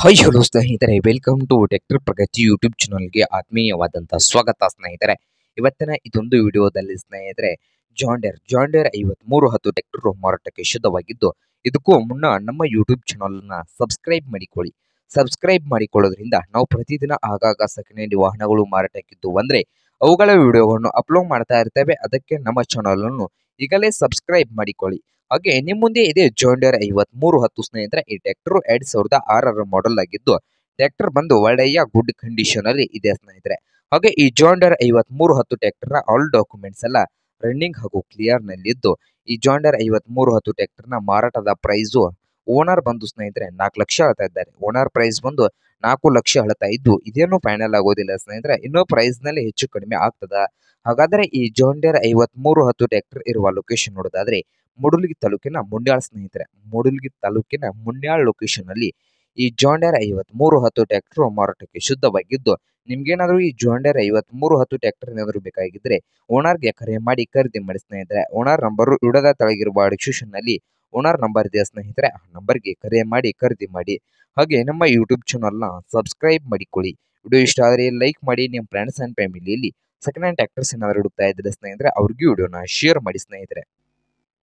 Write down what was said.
hi hello ಸ್ನೇಹಿತರೆ welcome to tractor Pragati YouTube ಚಾನಲ್ಗೆ ಆತ್ಮೀಯವಾದಂಥ ಸ್ವಾಗತ ಸ್ನೇಹಿತರೆ ಇವತ್ತಿನ ಇದೊಂದು ವಿಡಿಯೋದಲ್ಲಿ ಸ್ನೇಹಿತರೆ ಜಾಂಡೇರ್ ಜಾಂಡೇರ್ ಐವತ್ಮೂರು ಹತ್ತು ಟೆಕ್ಟರ್ ಮಾರಾಟಕ್ಕೆ ಶುದ್ಧವಾಗಿದ್ದು ಇದಕ್ಕೂ ಮುನ್ನ ನಮ್ಮ ಯೂಟ್ಯೂಬ್ ಚಾನಲನ್ನು ಸಬ್ಸ್ಕ್ರೈಬ್ ಮಾಡಿಕೊಳ್ಳಿ ಸಬ್ಸ್ಕ್ರೈಬ್ ಮಾಡಿಕೊಳ್ಳೋದ್ರಿಂದ ನಾವು ಪ್ರತಿದಿನ ಆಗಾಗ ಸೆಕೆಂಡ್ ವಾಹನಗಳು ಮಾರಾಟಕ್ಕಿದ್ದು ಅಂದರೆ ಅವುಗಳ ವಿಡಿಯೋಗಳನ್ನು ಅಪ್ಲೋಡ್ ಮಾಡ್ತಾ ಇರ್ತೇವೆ ಅದಕ್ಕೆ ನಮ್ಮ ಚಾನಲನ್ನು ಈಗಲೇ ಸಬ್ಸ್ಕ್ರೈಬ್ ಮಾಡಿಕೊಳ್ಳಿ ಹಾಗೆ ನಿಮ್ಮ ಮುಂದೆ ಇದೆ ಜೋಂಡರ್ ಐವತ್ ಮೂರು ಹತ್ತು ಸ್ನೇಹಿತರೆ ಈ ಟ್ರ್ಯಾಕ್ಟರ್ ಎರಡ್ ಸಾವಿರದ ಆರರ ಮಾಡೆಲ್ ಆಗಿದ್ದು ಟ್ರ್ಯಾಕ್ಟರ್ ಬಂದು ಒಳ್ಳೆಯ ಗುಡ್ ಕಂಡೀಷನ್ ಅಲ್ಲಿ ಇದೆ ಸ್ನೇಹಿತರೆ ಹಾಗೆ ಈ ಜೋಂಡರ್ ಐವತ್ ಮೂರು ಹತ್ತು ಟ್ರ್ಯಾಕ್ಟರ್ ನ ಆಲ್ ಡಾಕ್ಯುಮೆಂಟ್ಸ್ ಎಲ್ಲ ರನ್ನಿಂಗ್ ಹಾಗೂ ಕ್ಲಿಯರ್ ಇದ್ದು ಈ ಜೋಂಡರ್ ಐವತ್ ಮೂರು ಹತ್ತು ಟ್ರ್ಯಾಕ್ಟರ್ ನ ಮಾರಾಟದ ಪ್ರೈಸು ಓನರ್ ಬಂದು ಸ್ನೇಹಿತರೆ ನಾಲ್ಕು ಲಕ್ಷ ಹೇಳ್ತಾ ಇದ್ದಾರೆ ಓನರ್ ಪ್ರೈಸ್ ಬಂದು ನಾಲ್ಕು ಲಕ್ಷ ಹೇಳ್ತಾ ಇದ್ದು ಇದೇನು ಫೈನಲ್ ಆಗೋದಿಲ್ಲ ಸ್ನೇಹಿತರೆ ಇನ್ನೂ ಪ್ರೈಸ್ ನಲ್ಲಿ ಹೆಚ್ಚು ಕಡಿಮೆ ಆಗ್ತದ ಹಾಗಾದ್ರೆ ಈ ಜೋಂಡೇರ್ ಐವತ್ ಮೂರು ಹತ್ತು ಟ್ರ್ಯಾಕ್ಟರ್ ಇರುವ ಲೊಕೇಶನ್ ನೋಡೋದಾದ್ರೆ ಮುಡುಲ್ಗಿ ತಾಲೂಕಿನ ಮುಂಡ್ಯಾಳ್ ಸ್ನೇಹಿತರೆ ಮುಡುಲ್ಗಿ ತಾಲೂಕಿನ ಮುಂಡ್ಯಾಳ್ ಲೊಕೇಶನ್ ಅಲ್ಲಿ ಈ ಜೋಂಡೇರ್ ಐವತ್ ಮೂರು ಹತ್ತು ಟ್ರ್ಯಾಕ್ಟರ್ ಮಾರಾಟಕ್ಕೆ ಶುದ್ಧವಾಗಿದ್ದು ನಿಮ್ಗೇನಾದ್ರೂ ಈ ಜೋಂಡೇರ್ ಐವತ್ ಮೂರು ಹತ್ತು ಟ್ರ್ಯಾಕ್ಟರ್ ಏನಾದರೂ ಬೇಕಾಗಿದ್ರೆ ಗೆ ಕರೆ ಮಾಡಿ ಖರೀದಿ ಮಾಡಿ ಸ್ನೇಹಿತರೆ ಓನರ್ ನಂಬರ್ ಇಡದ ತಳಗಿರುವ ಡಿಸ್ಕ್ರಿಪ್ಷನ್ ನಲ್ಲಿ ಓನರ್ ನಂಬರ್ ಇದೆಯಾ ಸ್ನೇಹಿತರೆ ಆ ನಂಬರ್ಗೆ ಕರೆ ಮಾಡಿ ಖರೀದಿ ಮಾಡಿ ಹಾಗೆ ನಮ್ಮ ಯೂಟ್ಯೂಬ್ ಚಾನಲ್ನ ಸಬ್ಸ್ಕ್ರೈಬ್ ಮಾಡಿಕೊಳ್ಳಿ ವಿಡಿಯೋ ಇಷ್ಟ ಆದರೆ ಲೈಕ್ ಮಾಡಿ ನಿಮ್ಮ ಫ್ರೆಂಡ್ಸ್ ಆ್ಯಂಡ್ ಫ್ಯಾಮಿಲಿಯಲ್ಲಿ ಸೆಕೆಂಡ್ ಹ್ಯಾಂಡ್ ಟ್ಯಾಕ್ಟರ್ಸ್ ಏನಾದರೂ ಹುಡುಕ್ತಾ ಇದ್ದರೆ ಸ್ನೇಹಿತರೆ ಅವ್ರಿಗೂ ವಿಡಿಯೋನ ಶೇರ್ ಮಾಡಿ ಸ್ನೇಹಿತರೆ